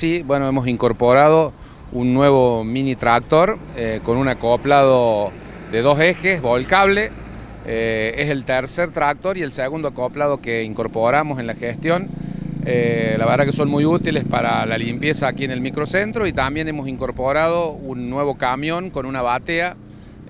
Sí, bueno, hemos incorporado un nuevo mini tractor eh, con un acoplado de dos ejes, volcable. Eh, es el tercer tractor y el segundo acoplado que incorporamos en la gestión. Eh, la verdad que son muy útiles para la limpieza aquí en el microcentro y también hemos incorporado un nuevo camión con una batea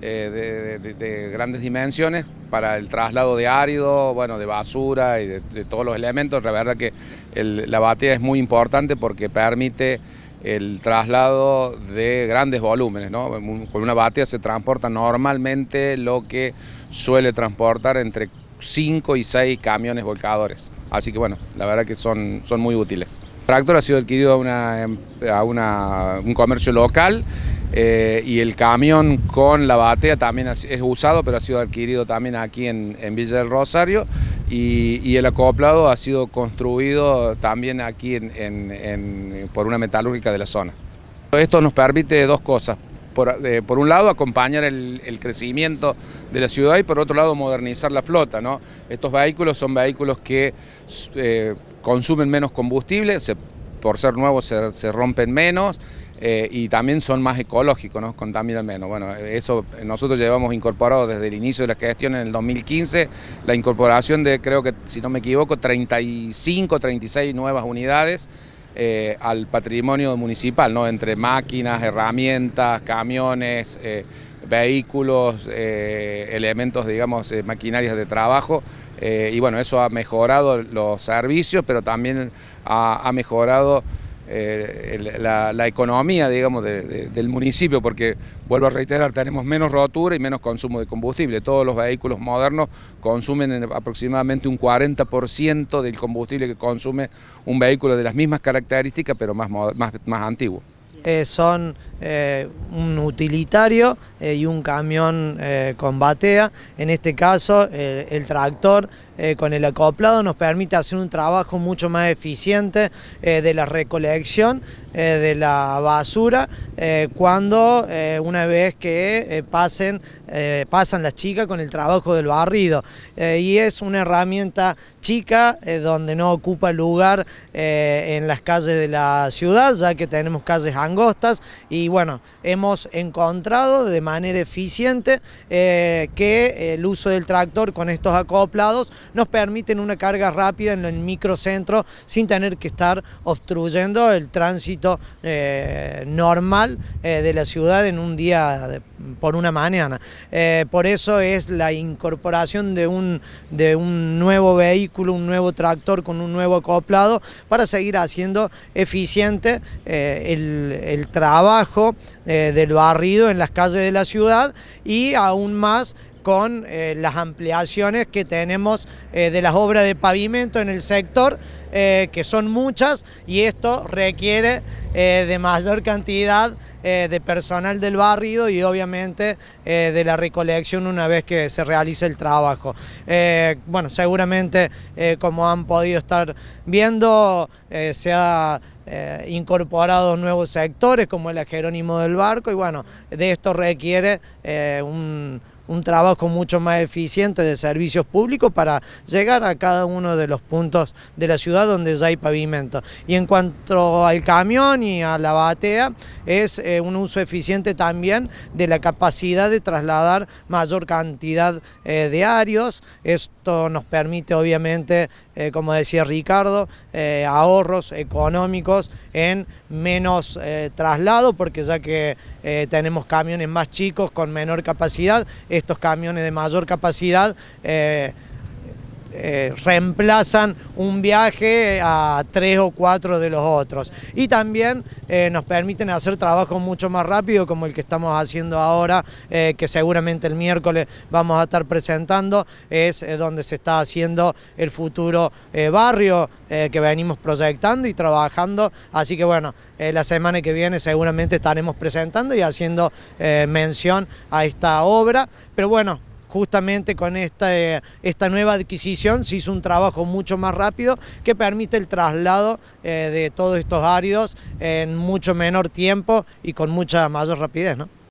de grandes dimensiones para el traslado de árido, bueno, de basura y de, todos los elementos. La verdad que la batea es muy importante porque permite el traslado de grandes volúmenes. Con una batea se transporta normalmente lo que suele transportar entre 5 y 6 camiones volcadores. Así que bueno, la verdad que son, son muy útiles. El tractor ha sido adquirido a, una, a una, un comercio local eh, y el camión con la batea también es usado, pero ha sido adquirido también aquí en, en Villa del Rosario y, y, el acoplado ha sido construido también aquí en, en, por una metalúrgica de la zona. Esto nos permite dos cosas. Eh, por, un lado acompañar el, crecimiento de la ciudad y por otro lado modernizar la flota. Estos vehículos son vehículos que eh, consumen menos combustible, por ser nuevos se, rompen menos eh, y también son más ecológicos, ¿no? contaminan menos. Bueno, eso nosotros llevamos incorporado desde el inicio de la gestión en el 2015, la incorporación de creo que, si no me equivoco, 35, 36 nuevas unidades eh, al patrimonio municipal, ¿no? entre máquinas, herramientas, camiones, eh, vehículos, eh, elementos, digamos, maquinarias de trabajo. y bueno, eso ha mejorado los servicios, pero también ha mejorado eh, la, economía, digamos, del municipio, porque, vuelvo a reiterar, tenemos menos rotura y menos consumo de combustible. Todos los vehículos modernos consumen aproximadamente un 40% del combustible que consume un vehículo de las mismas características, pero más, más, antiguo. Eh, son eh, un utilitario y un camión con batea. En este caso, el tractor eh, con el acoplado nos permite hacer un trabajo mucho más eficiente eh, de la recolección eh, de la basura cuando una vez que pasen, pasan las chicas con el trabajo del barrido. y es una herramienta chica donde no ocupa lugar en las calles de la ciudad, ya que tenemos calles angostas y bueno, hemos encontrado de manera eficiente que el uso del tractor con estos acoplados nos permiten una carga rápida en el microcentro sin tener que estar obstruyendo el tránsito eh, normal eh, de la ciudad en un día por una mañana. Eh, por eso es la incorporación de un, de un nuevo vehículo, un nuevo tractor con un nuevo acoplado para seguir haciendo eficiente el, el, trabajo del barrido en las calles de la ciudad y aún más con eh, las ampliaciones que tenemos eh, de las obras de pavimento en el sector, eh, que son muchas y esto requiere de mayor cantidad de personal del barrido y obviamente de la recolección una vez que se realice el trabajo. bueno, seguramente como han podido estar viendo, se ha incorporado nuevos sectores como el Jerónimo del Barco y bueno, de esto requiere un un trabajo mucho más eficiente de servicios públicos para llegar a cada uno de los puntos de la ciudad donde ya hay pavimento. Y en cuanto al camión y a la batea, es eh, un uso eficiente también de la capacidad de trasladar mayor cantidad eh, de arios. Esto nos permite obviamente, eh, como decía Ricardo, ahorros económicos en menos traslado, porque ya que tenemos camiones más chicos con menor capacidad, estos camiones de mayor capacidad. Eh, eh, reemplazan un viaje a tres o cuatro de los otros. Y también eh, nos permiten hacer trabajo mucho más rápido, como el que estamos haciendo ahora, eh, que seguramente el miércoles vamos a estar presentando, es donde se está haciendo el futuro barrio que venimos proyectando y trabajando. Así que bueno, la semana que viene seguramente estaremos presentando y haciendo mención a esta obra. Pero bueno, justamente con esta, eh, esta nueva adquisición se hizo un trabajo mucho más rápido que permite el traslado eh, de todos estos áridos en mucho menor tiempo y con mucha mayor rapidez. ¿no?